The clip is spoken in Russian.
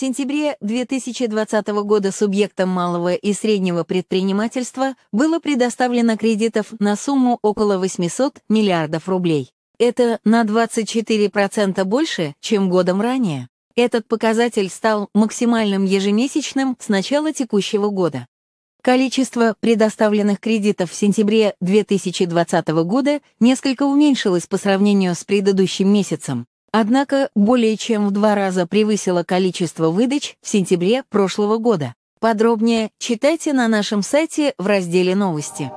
сентябре 2020 года субъектам малого и среднего предпринимательства было предоставлено кредитов на сумму около 800 миллиардов рублей. Это на 24% больше, чем годом ранее. Этот показатель стал максимальным ежемесячным с начала текущего года. Количество предоставленных кредитов в сентябре 2020 года несколько уменьшилось по сравнению с предыдущим месяцем, Однако более чем в два раза превысило количество выдач в сентябре прошлого года. Подробнее читайте на нашем сайте в разделе «Новости».